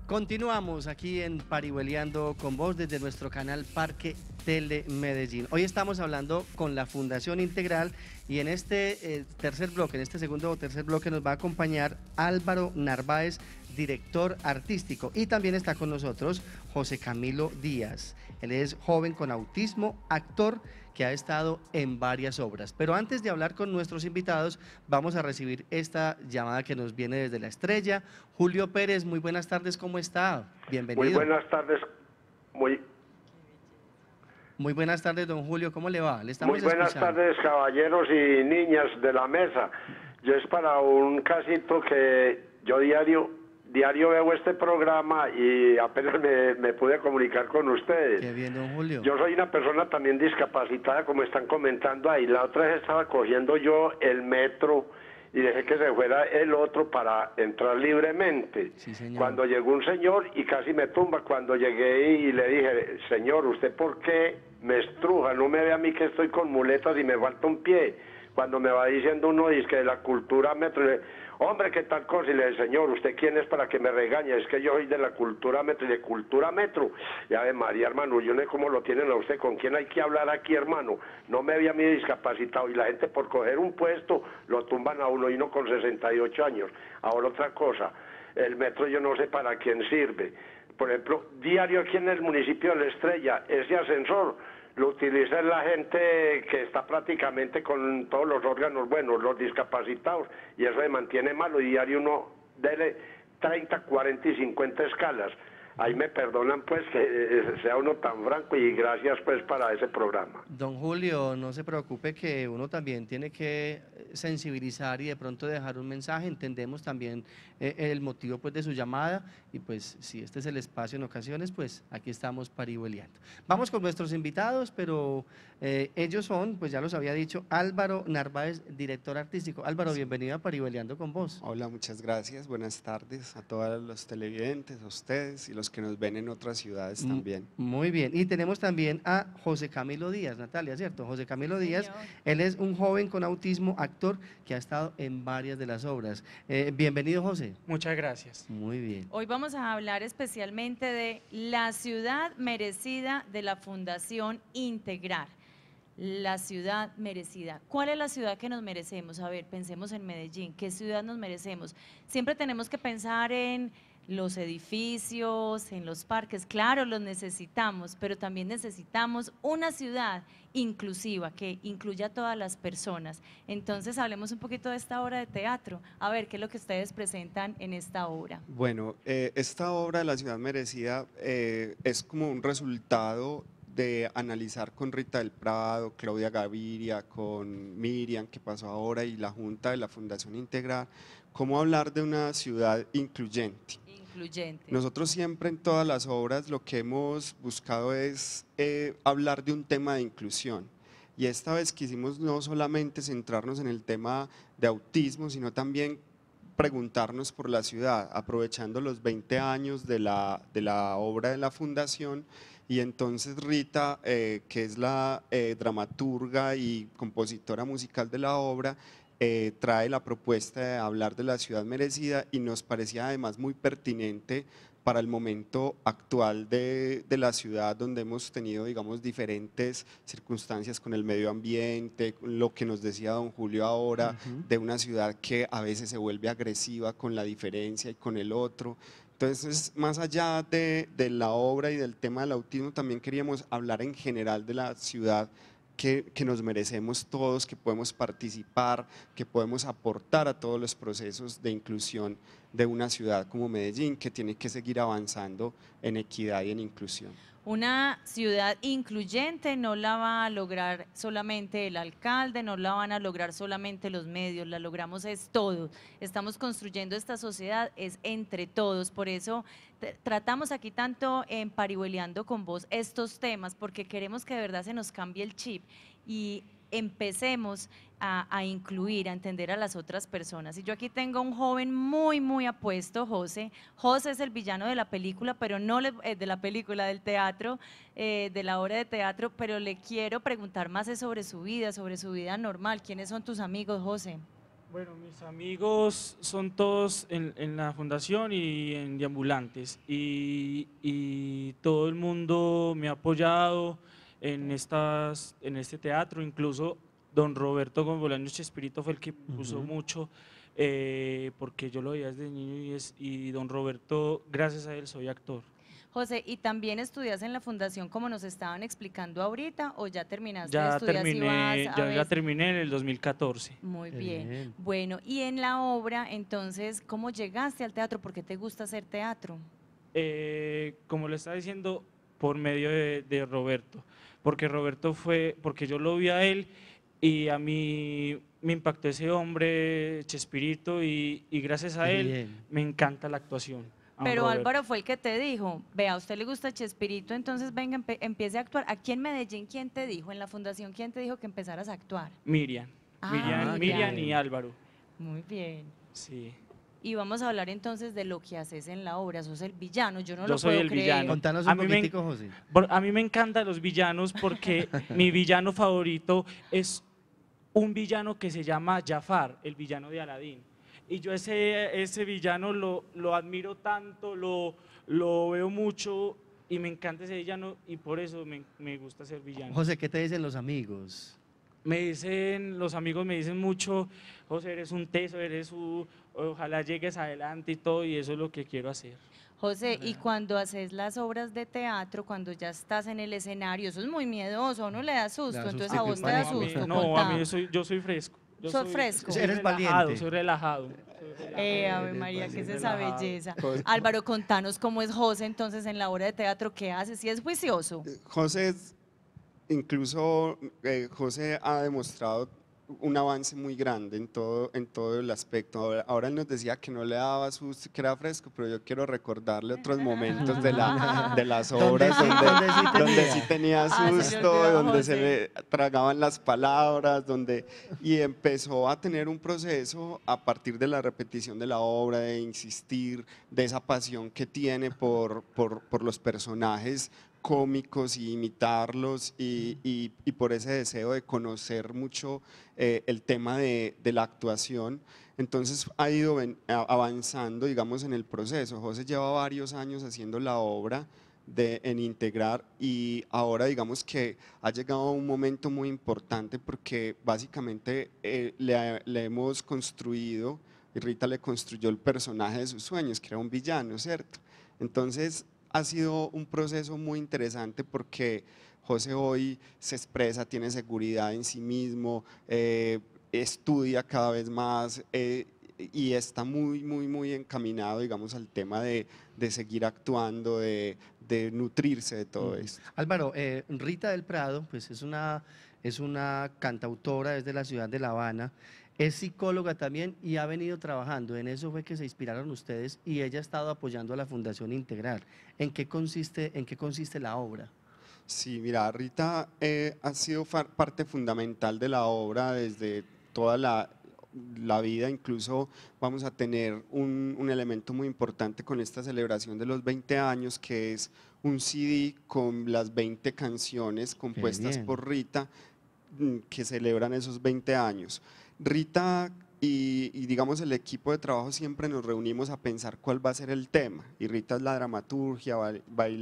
B: Continuamos aquí en Parihueleando con vos desde nuestro canal Parque Tele Medellín. Hoy estamos hablando con la Fundación Integral y en este eh, tercer bloque, en este segundo o tercer bloque nos va a acompañar Álvaro Narváez, director artístico. Y también está con nosotros José Camilo Díaz. Él es joven con autismo, actor que ha estado en varias obras. Pero antes de hablar con nuestros invitados, vamos a recibir esta llamada que nos viene desde la estrella. Julio Pérez, muy buenas tardes, ¿cómo está? Bienvenido. Muy buenas
G: tardes, muy...
B: Muy buenas tardes, don Julio, ¿cómo le va? muy buenas tardes,
G: caballeros y niñas de la mesa. Yo es para un casito que yo diario diario veo este programa y apenas me, pude comunicar con ustedes. Yo soy una persona también discapacitada, como están comentando ahí. La otra vez estaba cogiendo yo el metro y dejé que se fuera el otro para entrar libremente. Cuando llegó un señor y casi me tumba, cuando llegué y le dije, señor, ¿usted por qué me estruja? No me ve a mí que estoy con muletas y me falta un pie. Cuando me va diciendo uno, dice que la cultura metro hombre, qué tal cosa, y le dice, señor, ¿usted quién es para que me regañe? Es que yo soy de la cultura metro y de cultura metro. Ya ve, María, hermano, yo no sé cómo lo tienen a usted, con quién hay que hablar aquí, hermano. No me había mi discapacitado y la gente por coger un puesto lo tumban a uno y uno con 68 años. Ahora otra cosa, el metro yo no sé para quién sirve. Por ejemplo, diario aquí en el municipio de La Estrella, ese ascensor lo utiliza la gente que está prácticamente con todos los órganos buenos, los discapacitados, y eso se mantiene malo. Diario uno dele 30, 40 y 50 escalas ahí me perdonan pues que eh, eh, sea uno tan franco y gracias pues para ese programa.
B: Don Julio, no se preocupe que uno también tiene que eh, sensibilizar y de pronto dejar un mensaje, entendemos también el motivo pues de su llamada y pues si este es el espacio en ocasiones pues aquí estamos pariboleando. Vamos con nuestros invitados, pero ellos son, pues ya los había dicho, Álvaro Narváez, director artístico. Álvaro, bienvenido a Pariboleando con vos.
F: Hola, muchas gracias, buenas tardes a todos los televidentes, a ustedes y los que nos ven en otras ciudades mm, también.
B: Muy bien. Y tenemos también a José Camilo Díaz, Natalia, ¿cierto? José Camilo Díaz, él es un joven con autismo, actor que ha estado en varias de las obras. Eh, bienvenido, José. Muchas gracias. Muy bien.
D: Hoy vamos
A: a hablar especialmente de la ciudad merecida de la Fundación Integrar la ciudad merecida. ¿Cuál es la ciudad que nos merecemos? A ver, pensemos en Medellín, ¿qué ciudad nos merecemos? Siempre tenemos que pensar en los edificios, en los parques, claro, los necesitamos, pero también necesitamos una ciudad inclusiva que incluya a todas las personas. Entonces, hablemos un poquito de esta obra de teatro. A ver, ¿qué es lo que ustedes presentan en esta obra?
F: Bueno, eh, esta obra, de La ciudad merecida, eh, es como un resultado de analizar con Rita del Prado, Claudia Gaviria, con Miriam, que pasó ahora, y la Junta de la Fundación Integral, cómo hablar de una ciudad incluyente nosotros siempre en todas las obras lo que hemos buscado es eh, hablar de un tema de inclusión. Y esta vez quisimos no solamente centrarnos en el tema de autismo, sino también preguntarnos por la ciudad, aprovechando los 20 años de la, obra de la fundación. Y entonces Rita, eh, que es la eh, dramaturga y compositora musical de la obra, eh, trae la propuesta de hablar de la ciudad merecida y nos parecía además muy pertinente para el momento actual de, la ciudad donde hemos tenido, digamos, diferentes circunstancias con el medio ambiente, lo que nos decía don Julio ahora, de una ciudad que a veces se vuelve agresiva con la diferencia y con el otro. Entonces, más allá de, de la obra y del tema del autismo, también queríamos hablar en general de la ciudad que, nos merecemos todos, que podemos participar, que podemos aportar a todos los procesos de inclusión de una ciudad como Medellín, que tiene que seguir avanzando en equidad y en inclusión.
A: Una ciudad incluyente no la va a lograr solamente el alcalde, no la van a lograr solamente los medios, la logramos es todos. Estamos construyendo esta sociedad, es entre todos. Por eso tratamos aquí tanto en Parihueleando con vos estos temas, porque queremos que de verdad se nos cambie el chip. Y empecemos a, incluir, a entender a las otras personas. Y yo aquí tengo un joven muy, muy apuesto, José. José es el villano de la película, pero no eh, de la película, del teatro, eh, de la obra de teatro, pero le quiero preguntar más sobre su vida, sobre su vida normal. ¿Quiénes son tus amigos, José?
D: Bueno, mis amigos son todos en, la fundación y en Deambulantes y, y todo el mundo me ha apoyado, en, estas, en este teatro. Incluso don Roberto Gombolaño Chespirito fue el que puso mucho, eh, porque yo lo veía desde niño y, es, y don Roberto, gracias a él, soy actor.
A: José, ¿y también estudias en la fundación como nos estaban explicando ahorita o ya terminaste ya de estudiar? Terminé, ya,
D: terminé en el 2014. Muy bien.
A: Bueno, y en la obra, entonces, ¿cómo llegaste al teatro? ¿Por qué te gusta hacer teatro?
D: Eh, como lo estaba diciendo, por medio de Roberto porque Roberto fue, porque yo lo vi a él y a mí me impactó ese hombre, Chespirito, y, gracias a él me encanta la actuación. Pero Álvaro
A: fue el que te dijo, vea, a usted le gusta Chespirito, entonces venga, empiece a actuar. Aquí en Medellín, ¿quién te dijo? En la fundación, ¿quién te dijo que empezaras a actuar?
D: Miriam. Ah, Miriam, Miriam y Álvaro.
A: Muy bien. Sí. Y vamos a hablar entonces de lo que haces en la obra. Sos el villano, yo no yo lo soy el Villano. Contanos un a José.
D: A mí me encantan los villanos porque mi villano favorito es un villano que se llama Jafar, el villano de Aladín. Y yo ese, ese villano lo, lo admiro tanto, lo, lo veo mucho y me encanta ese villano y por eso me, me gusta ser villano. José,
B: ¿qué te dicen los amigos?
D: Me dicen, los amigos me dicen mucho, José, eres un teso, eres un, ojalá llegues adelante y todo, y eso es lo que quiero hacer.
A: José, y cuando haces las obras de teatro, cuando ya estás en el escenario, eso es muy miedoso, a uno le da susto, entonces a vos te da susto. No, a mí yo
D: soy, yo soy fresco. soy fresco. Soy Eres valiente. Soy relajado. Eh, María, qué es esa belleza. Pues,
A: Álvaro, contanos cómo es José entonces en la obra de teatro, ¿qué hace? ¿Si es juicioso?
F: José es incluso eh, José ha demostrado un avance muy grande en todo, en todo el aspecto. Ahora, él nos decía que no le daba susto, que era fresco, pero yo quiero recordarle otros momentos de, la, de las obras donde, sí, tenía ah, susto, donde se le tragaban las palabras, donde, y empezó a tener un proceso a partir de la repetición de la obra, de insistir, de esa pasión que tiene por, por los personajes, cómicos y imitarlos y, y, por ese deseo de conocer mucho eh, el tema de, de, la actuación. Entonces ha ido avanzando, digamos, en el proceso. José lleva varios años haciendo la obra de, en integrar y ahora digamos que ha llegado a un momento muy importante porque básicamente eh, le, le hemos construido, Rita le construyó el personaje de sus sueños, que era un villano, ¿cierto? Entonces ha sido un proceso muy interesante porque José hoy se expresa, tiene seguridad en sí mismo, eh, estudia cada vez más eh, y está muy, muy, muy encaminado, digamos, al tema de, de seguir actuando, de, de, nutrirse de todo esto.
B: Álvaro, eh, Rita del Prado, pues es una, es una cantautora desde la ciudad de La Habana. Es psicóloga también y ha venido trabajando. En eso fue que se inspiraron ustedes y ella ha estado apoyando a la Fundación Integral. ¿En qué consiste, en qué consiste la obra?
F: Sí, mira, Rita eh, ha sido parte fundamental de la obra desde toda la, vida, incluso vamos a tener un, un, elemento muy importante con esta celebración de los 20 años, que es un CD con las 20 canciones compuestas por Rita mm, que celebran esos 20 años. Rita y, digamos el equipo de trabajo siempre nos reunimos a pensar cuál va a ser el tema. Y Rita es la dramaturgia, va,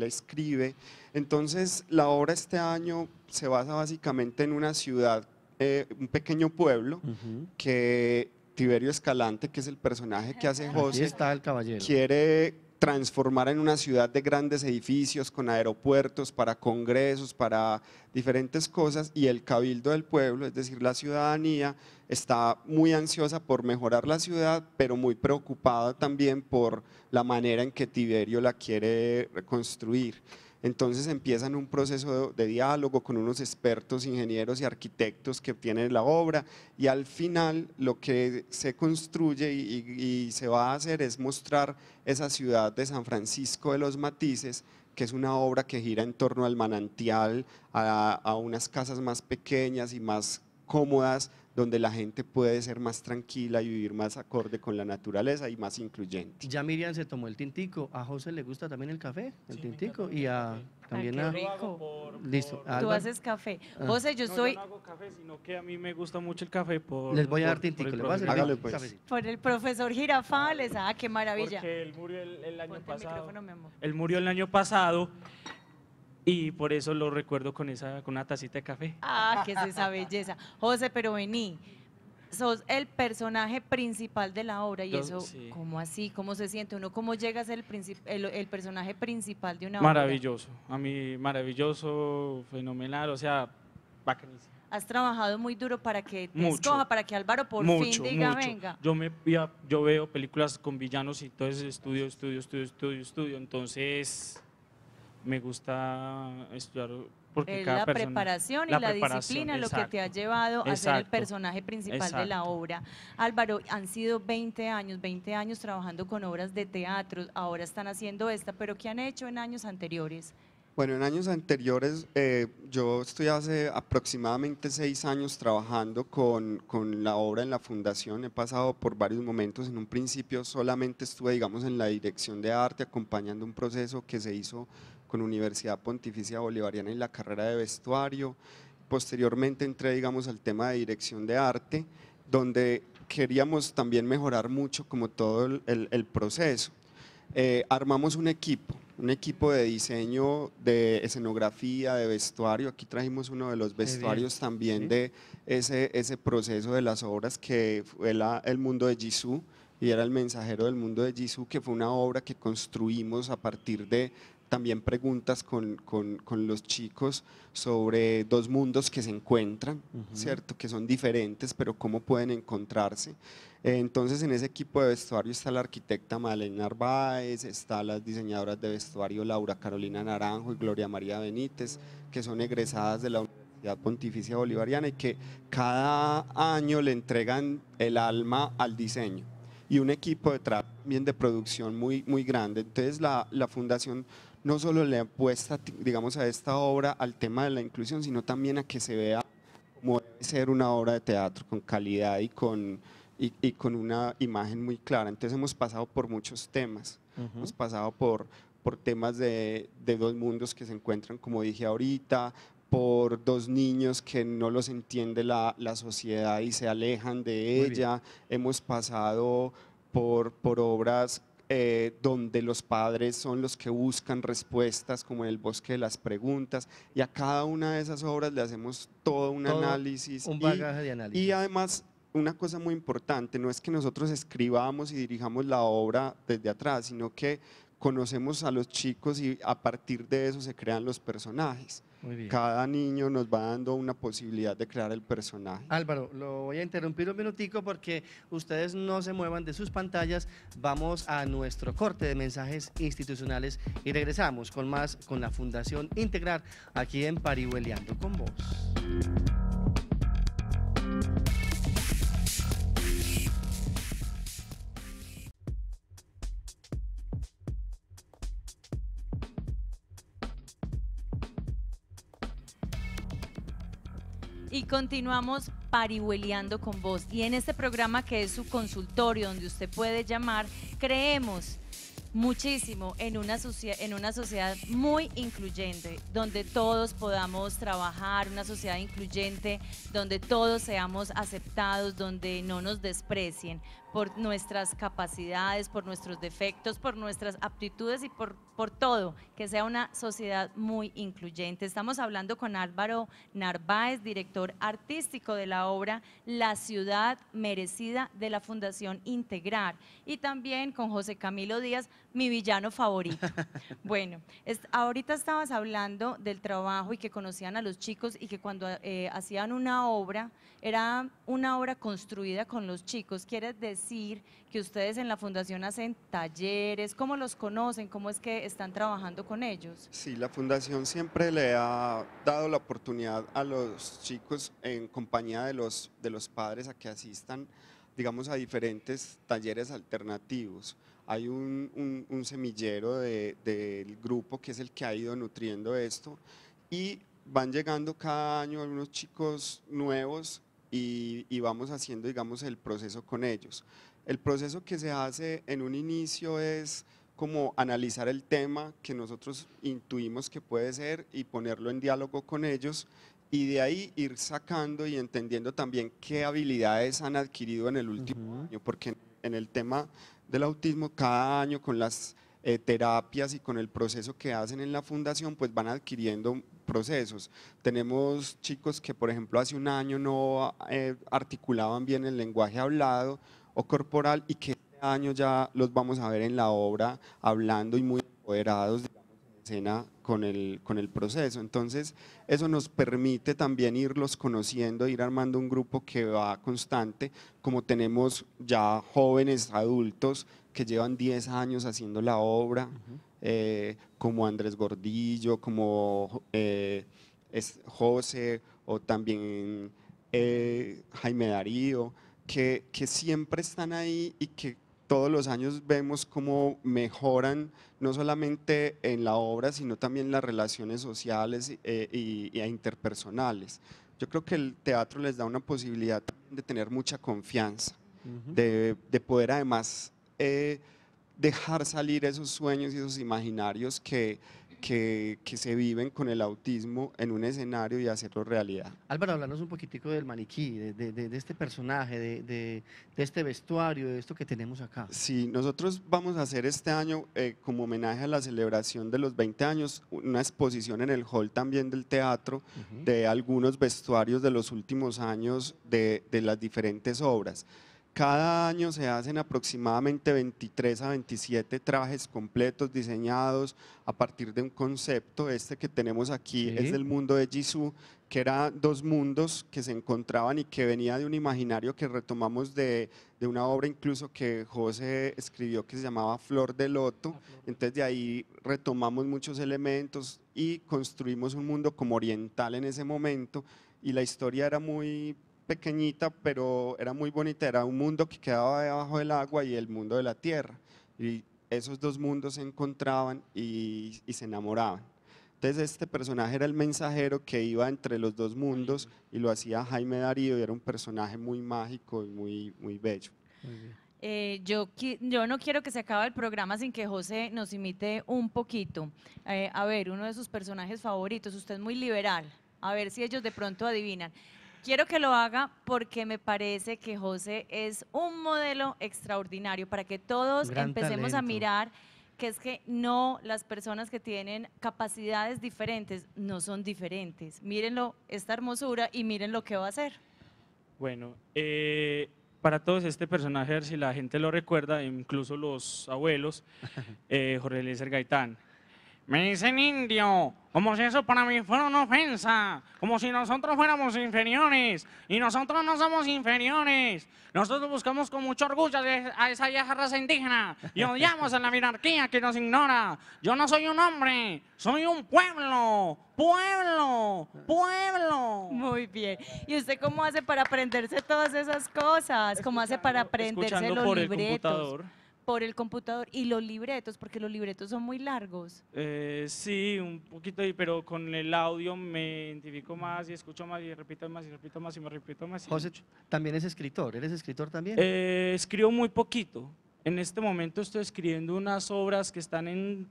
F: escribe. Entonces la obra este año se basa básicamente en una ciudad, eh, un pequeño pueblo que Tiberio Escalante, que es el personaje que hace José, quiere transformar en una ciudad de grandes edificios, con aeropuertos, para congresos, para diferentes cosas, y el cabildo del pueblo, es decir, la ciudadanía, está muy ansiosa por mejorar la ciudad, pero muy preocupada también por la manera en que Tiberio la quiere reconstruir. Entonces empiezan un proceso de, diálogo con unos expertos, ingenieros y arquitectos que tienen la obra y al final lo que se construye y, se va a hacer es mostrar esa ciudad de San Francisco de los Matices que es una obra que gira en torno al manantial, a unas casas más pequeñas y más cómodas, donde la gente puede ser más tranquila y vivir más acorde con la naturaleza y más incluyente.
B: Ya Miriam se tomó el tintico, a José le gusta también el café, el tintico, y a ah, también a... Listo. Tú haces café. Ah. José, yo no, soy... no
D: hago café, sino que a mí me gusta mucho el café por... Les voy a dar tintico, les pues.
A: Por el profesor Girafales, ah, qué maravilla. Porque él
D: murió el, año pasado. él murió el año pasado y por eso lo recuerdo con, esa, con una tacita de café.
A: Ah, que es esa belleza. José, pero vení, sos el personaje principal de la obra y eso, ¿cómo así? ¿Cómo se siente uno? ¿Cómo llegas a ser el, el, personaje principal de una obra? Maravilloso,
D: a mí maravilloso, fenomenal, o sea, bacanísimo.
A: Has trabajado muy duro para que te escoja, para que Álvaro por fin diga, venga.
D: Yo, me, yo veo películas con villanos y entonces estudio, estudio, estudio, estudio, estudio, entonces me gusta estudiar porque es la preparación y la, disciplina lo que te ha
A: llevado a ser el personaje principal de la obra. Álvaro, han sido 20 años, 20 años trabajando con obras de teatro, ahora están haciendo esta, pero ¿qué han hecho en años anteriores?
F: Bueno, en años anteriores, eh, yo estoy hace aproximadamente seis años trabajando con, con, la obra en la fundación, he pasado por varios momentos, en un principio solamente estuve, digamos, en la dirección de arte acompañando un proceso que se hizo con Universidad Pontificia Bolivariana en la carrera de vestuario. Posteriormente entré, digamos, al tema de dirección de arte, donde queríamos también mejorar mucho como todo el, proceso. Eh, armamos un equipo, un equipo de diseño, de escenografía, de vestuario. Aquí trajimos uno de los vestuarios también de ese, ese proceso de las obras que fue la, el mundo de Jisú y era el mensajero del mundo de Jisú, que fue una obra que construimos a partir de también preguntas con, con, con, los chicos sobre dos mundos que se encuentran, ¿cierto? Que son diferentes, pero cómo pueden encontrarse. Eh, entonces, en ese equipo de vestuario está la arquitecta Madeleine Narváez, está las diseñadoras de vestuario Laura Carolina Naranjo y Gloria María Benítez, que son egresadas de la Universidad Pontificia Bolivariana y que cada año le entregan el alma al diseño y un equipo de también de producción muy, muy grande. Entonces la, la fundación no solo le apuesta, digamos, a esta obra al tema de la inclusión, sino también a que se vea como debe ser una obra de teatro con calidad y con, y, con una imagen muy clara. Entonces hemos pasado por muchos temas, hemos pasado por, por temas de, de dos mundos que se encuentran, como dije ahorita, por dos niños que no los entiende la, la sociedad y se alejan de ella. Hemos pasado por, por obras eh, donde los padres son los que buscan respuestas, como en el bosque de las preguntas, y a cada una de esas obras le hacemos todo un Un bagaje de análisis. Y además, una cosa muy importante, no es que nosotros escribamos y dirijamos la obra desde atrás, sino que conocemos a los chicos y a partir de eso se crean los personajes. Cada niño nos va dando una posibilidad de crear el personaje.
B: Álvaro, lo voy a interrumpir un minutico porque ustedes no se muevan de sus pantallas. Vamos a nuestro corte de mensajes institucionales y regresamos con más con la Fundación Integrar aquí en Parihueleando con vos.
A: y continuamos parihueleando con vos. Y en este programa que es su consultorio, donde usted puede llamar, creemos muchísimo en una, en una sociedad muy incluyente, donde todos podamos trabajar, una sociedad incluyente, donde todos seamos aceptados, donde no nos desprecien por nuestras capacidades, por nuestros defectos, por nuestras aptitudes y por, todo, que sea una sociedad muy incluyente. Estamos hablando con Álvaro Narváez, director artístico de la obra La ciudad merecida de la Fundación Integrar y también con José Camilo Díaz, mi villano favorito. bueno, ahorita estabas hablando del trabajo y que conocían a los chicos y que cuando eh, hacían una obra, era una obra construida con los chicos. ¿Quieres decir que ustedes en la fundación hacen talleres? ¿Cómo los conocen? ¿Cómo es que están trabajando con ellos?
F: Sí, la fundación siempre le ha dado la oportunidad a los chicos en compañía de los, de los padres a que asistan digamos, a diferentes talleres alternativos hay un, semillero del grupo que es el que ha ido nutriendo esto y van llegando cada año algunos chicos nuevos y, vamos haciendo, digamos, el proceso con ellos. El proceso que se hace en un inicio es como analizar el tema que nosotros intuimos que puede ser y ponerlo en diálogo con ellos y de ahí ir sacando y entendiendo también qué habilidades han adquirido en el último año, porque en el tema del autismo cada año con las eh, terapias y con el proceso que hacen en la fundación, pues van adquiriendo procesos. Tenemos chicos que, por ejemplo, hace un año no eh, articulaban bien el lenguaje hablado o corporal y que este año ya los vamos a ver en la obra hablando y muy empoderados escena con el, con el proceso. Entonces, eso nos permite también irlos conociendo, ir armando un grupo que va constante, como tenemos ya jóvenes adultos que llevan 10 años haciendo la obra, eh, como Andrés Gordillo, como eh, José o también eh, Jaime Darío, que siempre están ahí y que todos los años vemos cómo mejoran no solamente en la obra, sino también las relaciones sociales e, interpersonales. Yo creo que el teatro les da una posibilidad de tener mucha confianza, de, poder además eh, dejar salir esos sueños y esos imaginarios que que, se viven con el autismo en un escenario y hacerlo realidad.
B: Álvaro, hablarnos un poquitico del maniquí, de, este personaje, de, este vestuario, de esto que tenemos acá.
F: Sí, nosotros vamos a hacer este año, eh, como homenaje a la celebración de los 20 años, una exposición en el hall también del teatro de algunos vestuarios de los últimos años de las diferentes obras. Cada año se hacen aproximadamente 23 a 27 trajes completos diseñados a partir de un concepto. Este que tenemos aquí es del mundo de Jisoo, que eran dos mundos que se encontraban y que venía de un imaginario que retomamos de, de una obra incluso que José escribió que se llamaba Flor de Loto. Entonces de ahí retomamos muchos elementos y construimos un mundo como oriental en ese momento y la historia era muy pequeñita, pero era muy bonita, era un mundo que quedaba debajo del agua y el mundo de la tierra. Y esos dos mundos se encontraban y, se enamoraban. Entonces este personaje era el mensajero que iba entre los dos mundos y lo hacía Jaime Darío y era un personaje muy mágico y muy, muy bello.
A: Eh, yo, yo no quiero que se acabe el programa sin que José nos imite un poquito. Eh, a ver, uno de sus personajes favoritos, usted es muy liberal. A ver si ellos de pronto adivinan. Quiero que lo haga porque me parece que José es un modelo extraordinario para que todos empecemos a mirar que es que no las personas que tienen capacidades diferentes no son diferentes. Mírenlo, esta hermosura y miren lo que va a hacer.
D: Bueno, eh, para todos este personaje, si la gente lo recuerda, incluso los abuelos, eh, Jorge Eliezer Gaitán, me dicen indio, como si eso para mí fuera una ofensa, como si nosotros fuéramos inferiores, y nosotros no somos inferiores. Nosotros buscamos con mucho orgullo a esa vieja raza indígena y odiamos a la monarquía que nos ignora. Yo no soy un hombre, soy un pueblo, pueblo, pueblo.
A: Muy bien. ¿Y usted cómo hace para aprenderse todas esas cosas? ¿Cómo hace para aprenderse los libretos? por el computador y los libretos, porque los libretos son muy largos.
D: Eh, sí, un poquito, pero con el audio me identifico más y escucho más y repito más y repito más y me repito más. José,
B: también es escritor, ¿eres escritor también? Eh,
D: escribo muy poquito. En este momento estoy escribiendo unas obras que están en,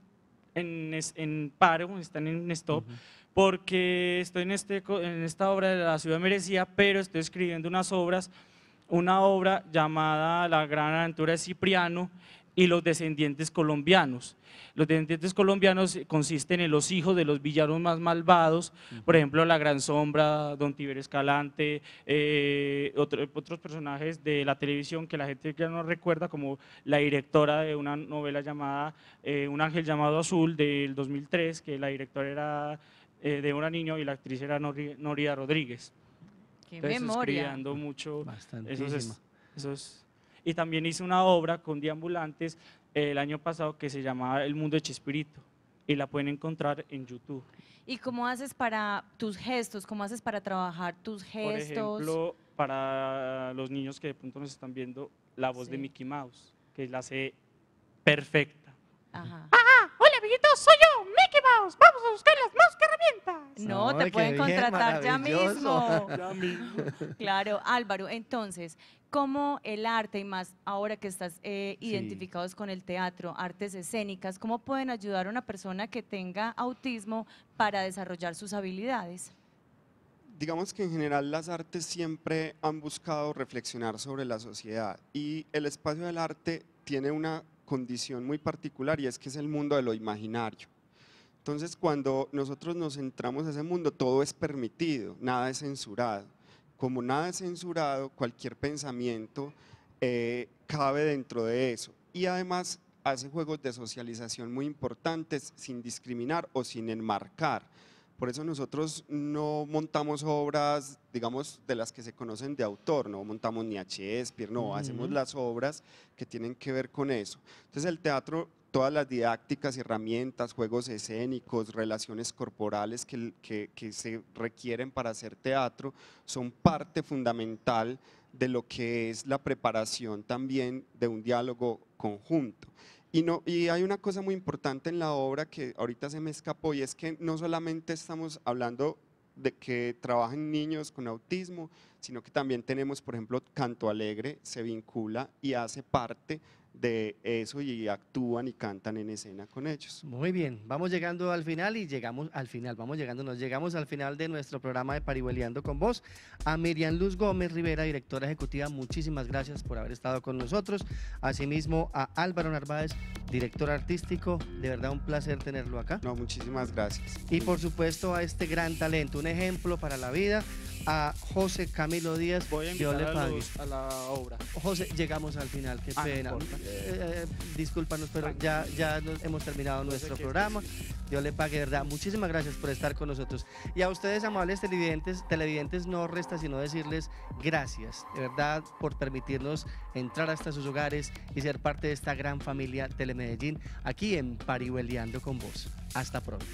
D: en, en paro, están en stop, porque estoy en, este, en esta obra de la ciudad merecía pero estoy escribiendo unas obras una obra llamada La Gran Aventura de Cipriano y los descendientes colombianos. Los descendientes colombianos consisten en los hijos de los villanos más malvados, por ejemplo, La Gran Sombra, Don Tiber Escalante, eh, otros personajes de la televisión que la gente ya no recuerda, como la directora de una novela llamada eh, Un Ángel Llamado Azul del 2003, que la directora era eh, de una niña y la actriz era Noria Rodríguez. Qué memoria. mucho Y también hice una obra con Diambulantes eh, el año pasado que se llamaba El Mundo de Chespirito y la pueden encontrar en YouTube.
A: ¿Y cómo haces para tus gestos? ¿Cómo haces para trabajar tus gestos? Por ejemplo,
D: para los niños que de pronto nos están viendo, la voz de Mickey Mouse, que la hace perfecta. Ajá. Ah, ah, ¡Hola, amiguitos! ¡Soy yo! ¡Vamos! a buscar las más herramientas!
A: No, te pueden contratar ya mismo. claro, Álvaro, entonces, ¿cómo el arte, y más ahora que estás eh, identificados con el teatro, artes escénicas, cómo pueden ayudar a una persona que tenga autismo para desarrollar sus habilidades?
F: digamos que en general las artes siempre han buscado reflexionar sobre la sociedad y el espacio del arte tiene una condición muy particular y es que es el mundo de lo imaginario. Entonces, cuando nosotros nos entramos a ese mundo, todo es permitido, nada es censurado. Como nada es censurado, cualquier pensamiento eh, cabe dentro de eso. Y además hace juegos de socialización muy importantes sin discriminar o sin enmarcar. Por eso nosotros no montamos obras, digamos, de las que se conocen de autor, no montamos ni a Shakespeare, no, hacemos las obras que tienen que ver con eso. Entonces el teatro todas las didácticas, herramientas, juegos escénicos, relaciones corporales que, se requieren para hacer teatro son parte fundamental de lo que es la preparación también de un diálogo conjunto. Y, no, y hay una cosa muy importante en la obra que ahorita se me escapó y es que no solamente estamos hablando de que trabajen niños con autismo, sino que también tenemos, por ejemplo, Canto Alegre se vincula y hace parte de eso y actúan y cantan en escena con
B: ellos. Muy bien, vamos llegando al final y llegamos al final, vamos llegando, nos llegamos al final de nuestro programa de Parihueleando con vos. A Miriam Luz Gómez Rivera, directora ejecutiva, muchísimas gracias por haber estado con nosotros. Asimismo a Álvaro Narváez, director artístico, de verdad un placer tenerlo acá. No, muchísimas gracias. Y por supuesto a este gran talento, un ejemplo para la vida, a José Camilo Díaz. le a, la obra. José, llegamos al final, qué ah, pena. Eh, eh, pero ya, ya hemos terminado nuestro programa. Dios le pague, verdad. Muchísimas gracias por estar con nosotros. Y a ustedes, amables televidentes, televidentes, no resta sino decirles gracias, de verdad, por permitirnos entrar hasta sus hogares y ser parte de esta gran familia Telemedellín, aquí en Parihueleando con vos. Hasta pronto.